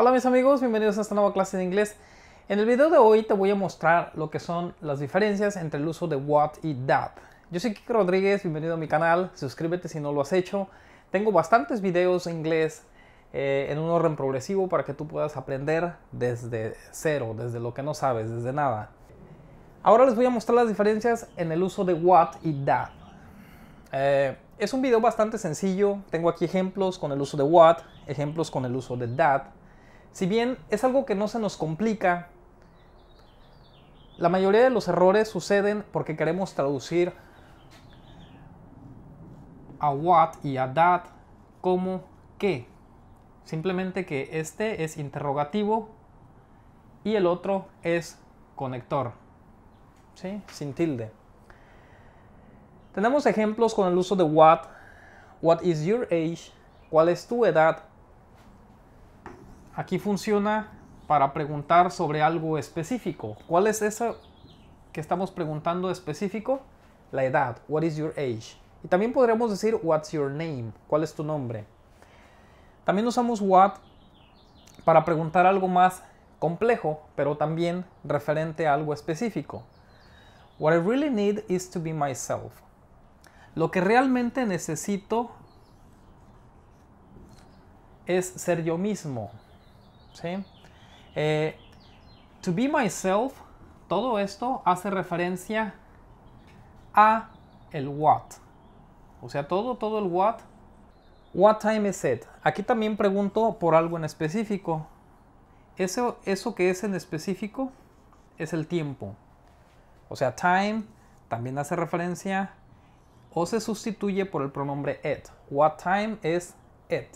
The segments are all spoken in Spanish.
Hola mis amigos, bienvenidos a esta nueva clase de inglés. En el video de hoy te voy a mostrar lo que son las diferencias entre el uso de what y that. Yo soy Kiko Rodríguez, bienvenido a mi canal, suscríbete si no lo has hecho. Tengo bastantes videos en inglés eh, en un orden progresivo para que tú puedas aprender desde cero, desde lo que no sabes, desde nada. Ahora les voy a mostrar las diferencias en el uso de what y that. Eh, es un video bastante sencillo, tengo aquí ejemplos con el uso de what, ejemplos con el uso de that, si bien es algo que no se nos complica, la mayoría de los errores suceden porque queremos traducir a what y a that como que. Simplemente que este es interrogativo y el otro es conector, sin tilde. Tenemos ejemplos con el uso de what, what is your age, cuál es tu edad, Aquí funciona para preguntar sobre algo específico. ¿Cuál es eso que estamos preguntando específico? La edad. What is your age? Y también podríamos decir what's your name? ¿Cuál es tu nombre? También usamos what para preguntar algo más complejo, pero también referente a algo específico. What I really need is to be myself. Lo que realmente necesito es ser yo mismo. Eh, to be myself, todo esto hace referencia a el what. O sea, todo, todo el what. What time is it? Aquí también pregunto por algo en específico. Eso, eso que es en específico es el tiempo. O sea, time también hace referencia o se sustituye por el pronombre it. What time is it?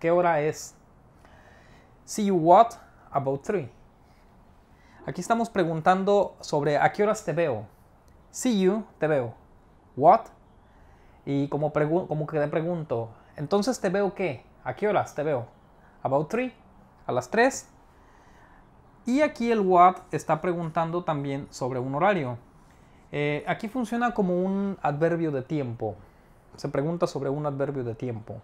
¿Qué hora es? See you what about three. Aquí estamos preguntando sobre a qué horas te veo. See you, te veo. What? Y como, como que le pregunto, entonces te veo qué? ¿A qué horas te veo? About 3, a las 3. Y aquí el what está preguntando también sobre un horario. Eh, aquí funciona como un adverbio de tiempo. Se pregunta sobre un adverbio de tiempo.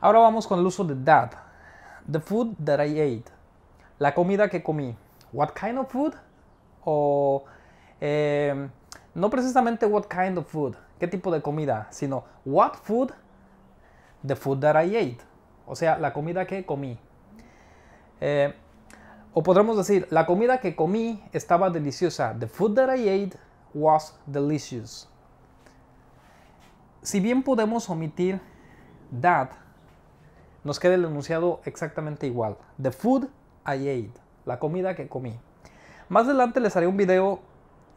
Ahora vamos con el uso de that. The food that I ate. La comida que comí. What kind of food? O em, no precisamente what kind of food, qué tipo de comida, sino what food, the food that I ate. O sea, la comida que comí. Eh, o podremos decir, la comida que comí estaba deliciosa. The food that I ate was delicious. Si bien podemos omitir that nos queda el enunciado exactamente igual. The food I ate, la comida que comí. Más adelante les haré un video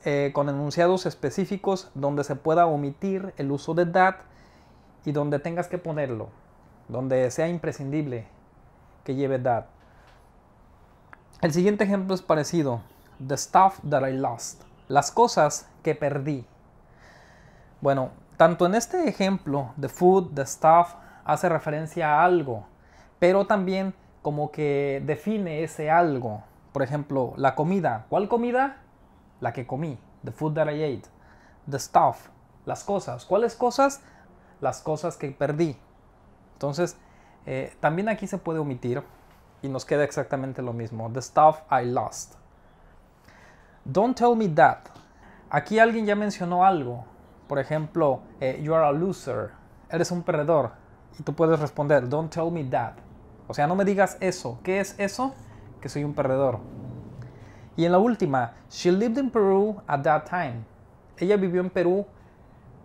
eh, con enunciados específicos donde se pueda omitir el uso de that y donde tengas que ponerlo, donde sea imprescindible que lleve that. El siguiente ejemplo es parecido. The stuff that I lost. Las cosas que perdí. Bueno, tanto en este ejemplo, the food, the stuff, hace referencia a algo, pero también como que define ese algo. Por ejemplo, la comida. ¿Cuál comida? La que comí. The food that I ate. The stuff. Las cosas. ¿Cuáles cosas? Las cosas que perdí. Entonces, eh, también aquí se puede omitir y nos queda exactamente lo mismo. The stuff I lost. Don't tell me that. Aquí alguien ya mencionó algo. Por ejemplo, eh, you are a loser. Eres un perdedor y tú puedes responder, don't tell me that. O sea, no me digas eso. ¿Qué es eso? Que soy un perdedor. Y en la última, she lived in Peru at that time. Ella vivió en Perú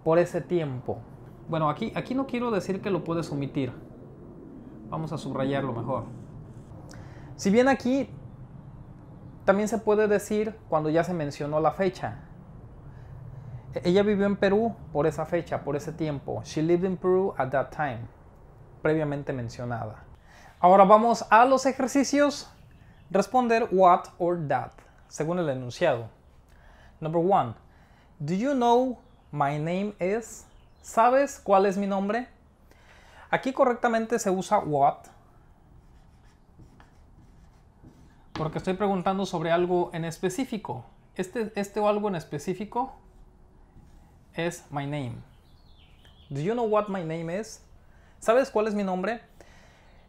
por ese tiempo. Bueno, aquí, aquí no quiero decir que lo puedes omitir. Vamos a subrayarlo mejor. Si bien aquí también se puede decir cuando ya se mencionó la fecha, ella vivió en Perú por esa fecha, por ese tiempo. She lived in Peru at that time, previamente mencionada. Ahora vamos a los ejercicios. Responder what or that, según el enunciado. Number one, do you know my name is? ¿Sabes cuál es mi nombre? Aquí correctamente se usa what. Porque estoy preguntando sobre algo en específico. Este, este o algo en específico es my name? Do you know what my name is? ¿Sabes cuál es mi nombre?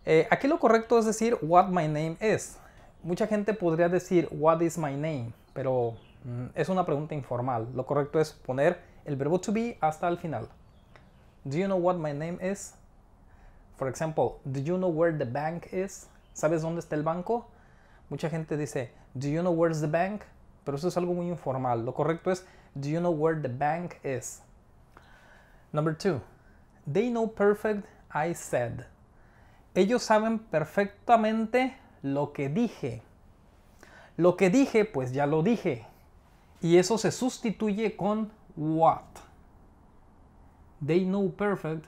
Eh, aquí lo correcto es decir what my name is. Mucha gente podría decir what is my name, pero mm, es una pregunta informal. Lo correcto es poner el verbo to be hasta el final. Do you know what my name is? For example, do you know where the bank is? ¿Sabes dónde está el banco? Mucha gente dice, do you know where's the bank? Pero eso es algo muy informal. Lo correcto es Do you know where the bank is? Number two, they know perfect I said. Ellos saben perfectamente lo que dije. Lo que dije, pues ya lo dije. Y eso se sustituye con what. They know perfect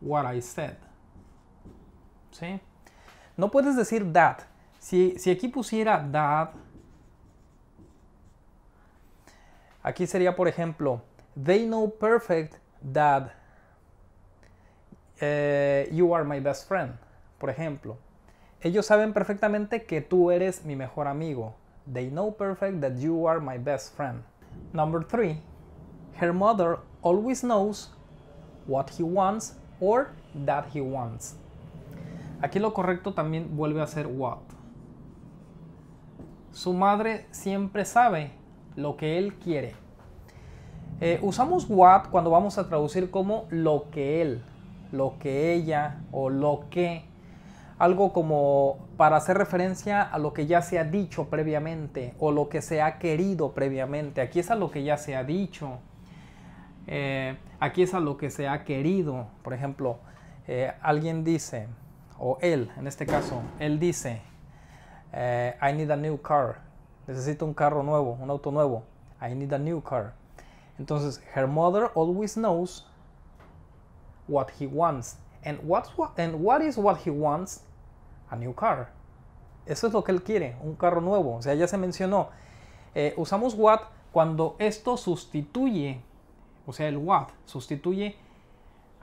what I said. ¿Sí? No puedes decir that. Si, si aquí pusiera that, Aquí sería, por ejemplo, they know perfect that eh, you are my best friend, por ejemplo. Ellos saben perfectamente que tú eres mi mejor amigo. They know perfect that you are my best friend. Number three, her mother always knows what he wants or that he wants. Aquí lo correcto también vuelve a ser what. Su madre siempre sabe lo que Él quiere. Eh, usamos what cuando vamos a traducir como lo que Él, lo que ella o lo que. Algo como para hacer referencia a lo que ya se ha dicho previamente o lo que se ha querido previamente. Aquí es a lo que ya se ha dicho. Eh, aquí es a lo que se ha querido. Por ejemplo, eh, alguien dice, o él en este caso, él dice, I need a new car necesito un carro nuevo, un auto nuevo. I need a new car. Entonces, her mother always knows what he wants. And, what, and what is what he wants? A new car. Eso es lo que él quiere, un carro nuevo. O sea, ya se mencionó. Eh, usamos what cuando esto sustituye, o sea, el what sustituye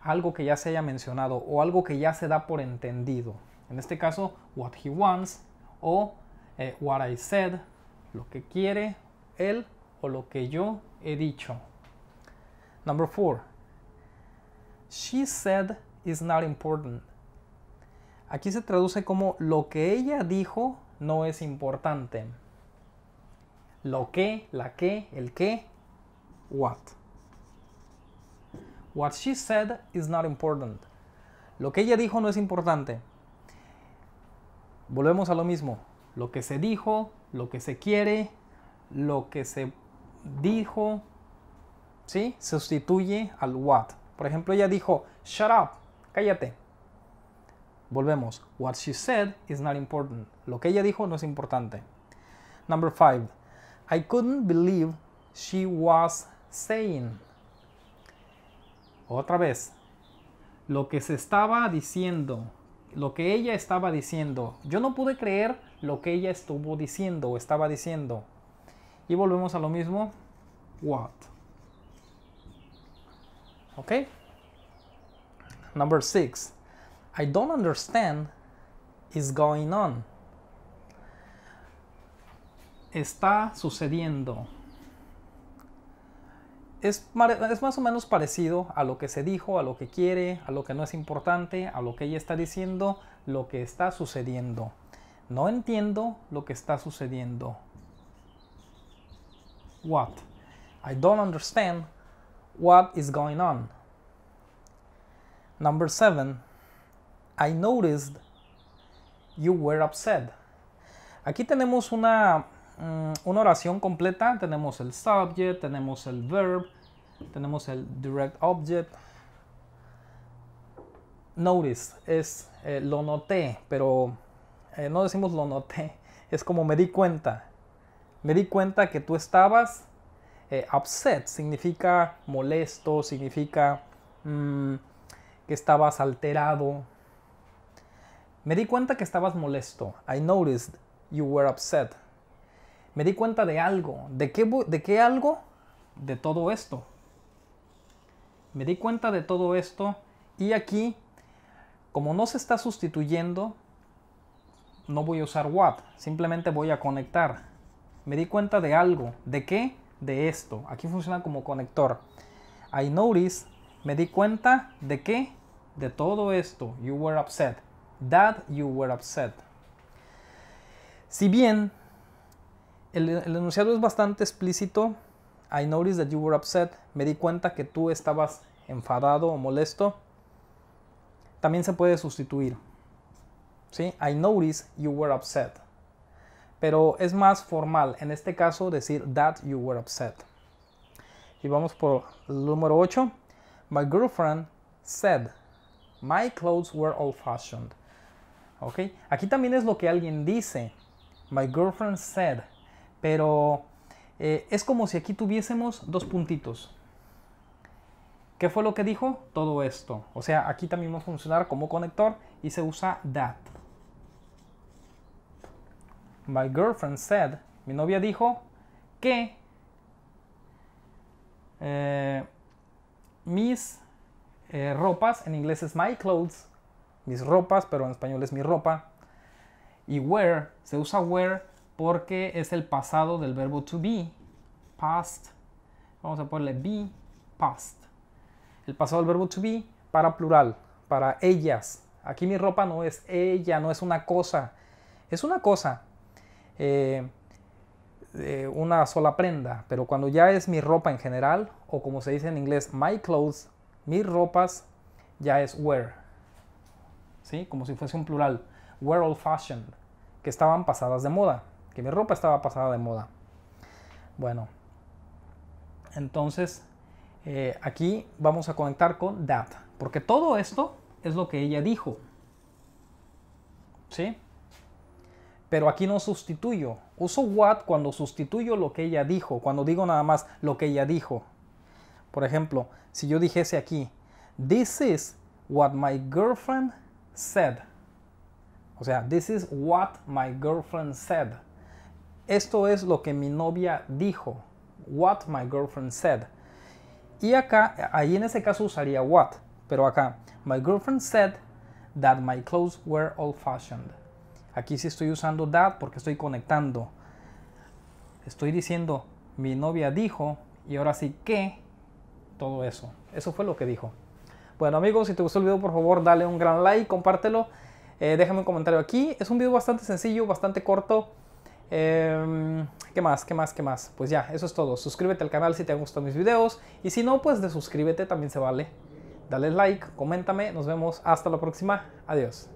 algo que ya se haya mencionado o algo que ya se da por entendido. En este caso, what he wants o eh, what I said lo que quiere él o lo que yo he dicho. Number four, she said is not important. Aquí se traduce como lo que ella dijo no es importante. Lo que, la que, el que, what. What she said is not important. Lo que ella dijo no es importante. Volvemos a lo mismo lo que se dijo, lo que se quiere, lo que se dijo, ¿sí? Sustituye al what. Por ejemplo, ella dijo, shut up, cállate. Volvemos. What she said is not important. Lo que ella dijo no es importante. Number five. I couldn't believe she was saying. Otra vez. Lo que se estaba diciendo. Lo que ella estaba diciendo. Yo no pude creer lo que ella estuvo diciendo o estaba diciendo. Y volvemos a lo mismo. What? Ok. Number six. I don't understand is going on. Está sucediendo. Es, es, más o menos parecido a lo que se dijo, a lo que quiere, a lo que no es importante, a lo que ella está diciendo, lo que está sucediendo. No entiendo lo que está sucediendo. What? I don't understand what is going on. Number seven, I noticed you were upset. Aquí tenemos una, mm, una oración completa. Tenemos el subject, tenemos el verb, tenemos el direct object. Notice es eh, lo noté, pero eh, no decimos lo noté, es como me di cuenta. Me di cuenta que tú estabas eh, upset, significa molesto, significa mm, que estabas alterado. Me di cuenta que estabas molesto. I noticed you were upset. Me di cuenta de algo. ¿De qué, de qué algo? De todo esto. Me di cuenta de todo esto y aquí, como no se está sustituyendo, no voy a usar what. simplemente voy a conectar. Me di cuenta de algo, ¿de qué? De esto. Aquí funciona como conector. I noticed, me di cuenta de qué? De todo esto. You were upset. That you were upset. Si bien el enunciado es bastante explícito, I noticed that you were upset, me di cuenta que tú estabas enfadado o molesto, también se puede sustituir. ¿sí? I noticed you were upset. Pero es más formal, en este caso decir that you were upset. Y vamos por el número 8. My girlfriend said my clothes were old fashioned. ¿Ok? Aquí también es lo que alguien dice. My girlfriend said. Pero eh, es como si aquí tuviésemos dos puntitos. ¿Qué fue lo que dijo? Todo esto. O sea, aquí también va a funcionar como conector y se usa that. My girlfriend said, mi novia dijo que eh, mis eh, ropas, en inglés es my clothes, mis ropas, pero en español es mi ropa. Y wear, se usa wear porque es el pasado del verbo to be, past. Vamos a ponerle be, past. El pasado del verbo to be para plural, para ellas. Aquí mi ropa no es ella, no es una cosa. Es una cosa, eh, eh, una sola prenda, pero cuando ya es mi ropa en general, o como se dice en inglés, my clothes, mis ropas, ya es wear. ¿Sí? Como si fuese un plural. Wear old fashioned, que estaban pasadas de moda, que mi ropa estaba pasada de moda. Bueno, entonces eh, aquí vamos a conectar con that, porque todo esto es lo que ella dijo. ¿Sí? pero aquí no sustituyo. Uso what cuando sustituyo lo que ella dijo, cuando digo nada más lo que ella dijo. Por ejemplo, si yo dijese aquí, this is what my girlfriend said. O sea, this is what my girlfriend said. Esto es lo que mi novia dijo. What my girlfriend said. Y acá, ahí en ese caso usaría what, pero acá, my girlfriend said that my clothes were old fashioned. Aquí sí estoy usando that porque estoy conectando. Estoy diciendo, mi novia dijo, y ahora sí que, todo eso. Eso fue lo que dijo. Bueno amigos, si te gustó el video, por favor, dale un gran like, compártelo. Eh, déjame un comentario aquí. Es un video bastante sencillo, bastante corto. Em, ¿Qué más? ¿Qué más? ¿Qué más? Pues ya, eso es todo. Suscríbete al canal si te han gustado mis videos. Y si no, pues desuscríbete, también se vale. Dale like, coméntame. Nos vemos hasta la próxima. Adiós.